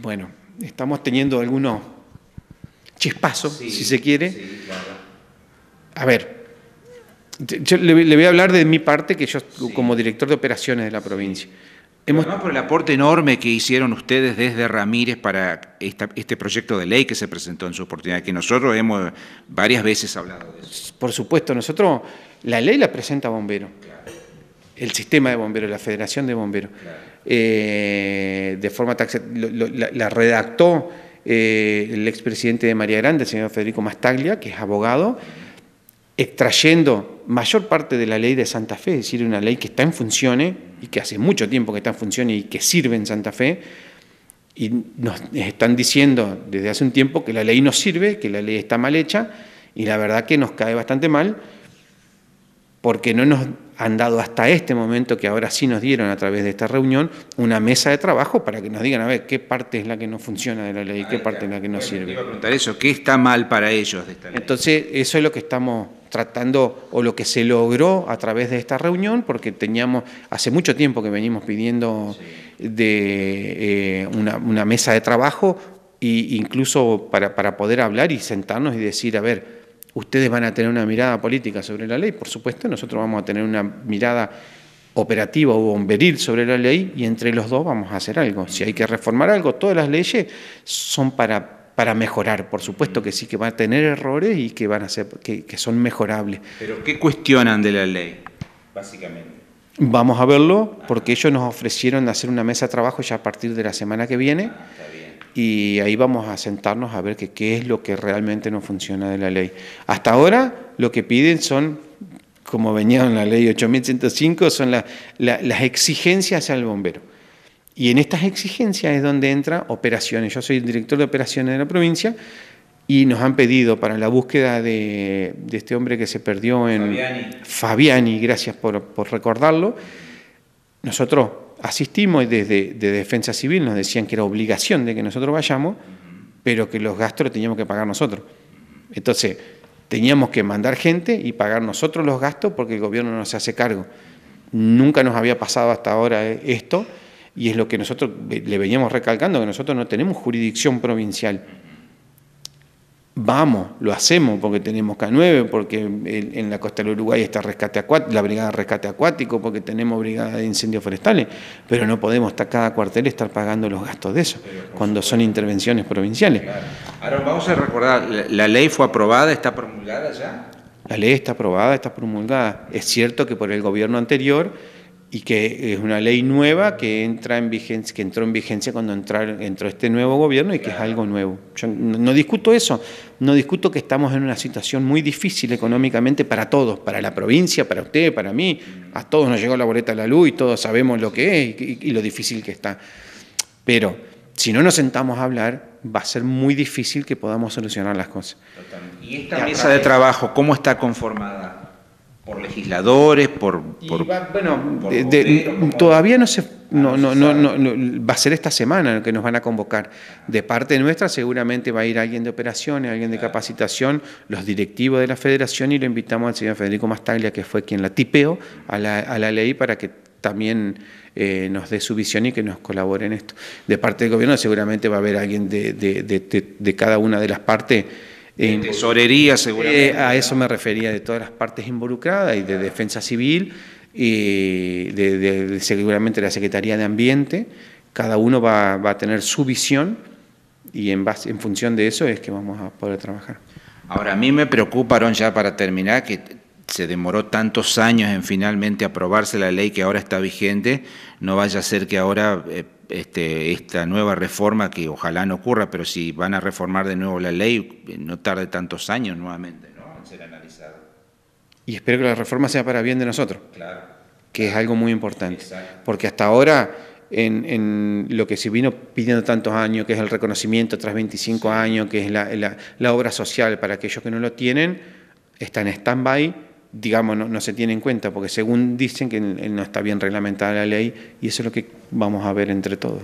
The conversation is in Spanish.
bueno, estamos teniendo algunos chispazos, si se quiere. A ver, le, voy a hablar de mi parte, que yo como director de operaciones de la provincia. Hemos... por el aporte enorme que hicieron ustedes desde Ramírez para este proyecto de ley que se presentó en su oportunidad, que nosotros hemos varias veces hablado de Por supuesto, nosotros la ley la presenta Bombero. Claro el sistema de bomberos, la Federación de Bomberos, eh, de forma la, redactó eh, el expresidente de María Grande, el señor Federico Mastaglia, que es abogado, extrayendo mayor parte de la ley de Santa Fe, es decir, una ley que está en funciones y que hace mucho tiempo que está en funciones y que sirve en Santa Fe, y nos están diciendo desde hace un tiempo que la ley no sirve, que la ley está mal hecha, y la verdad que nos cae bastante mal porque no nos han dado hasta este momento, que ahora sí nos dieron a través de esta reunión, una mesa de trabajo para que nos digan, a ver, qué parte es la que no funciona de la ley, qué parte es la que no sirve. eso, ¿qué está mal para ellos de esta ley? Entonces, eso es lo que estamos tratando o lo que se logró a través de esta reunión, porque teníamos, hace mucho tiempo que venimos pidiendo de eh, una, mesa de trabajo, e incluso para poder hablar y sentarnos y decir, a ver, ustedes van a tener una mirada política sobre la ley, por supuesto, nosotros vamos a tener una mirada operativa o bomberil sobre la ley y entre los dos vamos a hacer algo. Si hay que reformar algo, todas las leyes son para para mejorar, por supuesto que sí, que van a tener errores y que van a ser, que, son mejorables. Pero ¿qué cuestionan de la ley, básicamente? Vamos a verlo, porque ellos nos ofrecieron hacer una mesa de trabajo ya a partir de la semana que viene. Ah, y ahí vamos a sentarnos a ver qué es lo que realmente no funciona de la ley. Hasta ahora lo que piden son, como venía en la ley 8105, son las exigencias al bombero. Y en estas exigencias es donde entra operaciones. Yo soy el director de operaciones de la provincia y nos han pedido para la búsqueda de, este hombre que se perdió en... Fabiani. Fabiani, gracias por recordarlo. Nosotros asistimos y desde, Defensa Civil nos decían que era obligación de que nosotros vayamos, pero que los gastos los teníamos que pagar nosotros. Entonces, teníamos que mandar gente y pagar nosotros los gastos porque el gobierno no se hace cargo. Nunca nos había pasado hasta ahora eh, esto y es lo que nosotros le veníamos recalcando, que nosotros no tenemos jurisdicción provincial vamos, lo hacemos porque tenemos K9, porque en la costa del Uruguay está rescate la brigada de rescate acuático, porque tenemos brigada de incendios forestales, pero no podemos estar cada cuartel estar pagando los gastos de eso, cuando son intervenciones provinciales. Ahora vamos a recordar, la ley fue aprobada, está promulgada ya. La ley está aprobada, está promulgada. Es cierto que por el gobierno anterior y que es una ley nueva que entra en vigencia, que entró en vigencia cuando entró este nuevo gobierno y que es algo nuevo. Yo no, discuto eso, no discuto que estamos en una situación muy difícil económicamente para todos, para la provincia, para usted, para mí, a todos nos llegó la boleta de la luz y todos sabemos lo que es y, lo difícil que está. Pero si no nos sentamos a hablar, va a ser muy difícil que podamos solucionar las cosas. ¿Y esta mesa de trabajo cómo está conformada? por legisladores, por, todavía no se no, no, no, va a ser esta semana que nos van a convocar. De parte nuestra seguramente va a ir alguien de operaciones, alguien de capacitación, los directivos de la federación y lo invitamos al señor Federico Mastaglia, que fue quien la tipeó a la, ley para que también eh, nos dé su visión y que nos colabore en esto. De parte del gobierno seguramente va a haber alguien de, de cada una de las partes tesorería, eh, seguramente. a eso me refería, de todas las partes involucradas y de defensa civil, y de, de, seguramente la Secretaría de Ambiente. Cada uno va, a tener su visión y en, en función de eso es que vamos a poder trabajar. Ahora, a mí me preocuparon ya para terminar que se demoró tantos años en finalmente aprobarse la ley que ahora está vigente, no vaya a ser que ahora eh, este, esta nueva reforma, que ojalá no ocurra, pero si van a reformar de nuevo la ley, eh, no tarde tantos años nuevamente ¿no? en ser analizada. Y espero que la reforma sea para bien de nosotros, que es algo muy importante, porque hasta ahora... En, en, lo que se vino pidiendo tantos años, que es el reconocimiento tras 25 años, que es la, la, la obra social para aquellos que no lo tienen, está en stand-by digamos, no, se tiene en cuenta, porque según dicen que no está bien reglamentada la ley, y eso es lo que vamos a ver entre todos.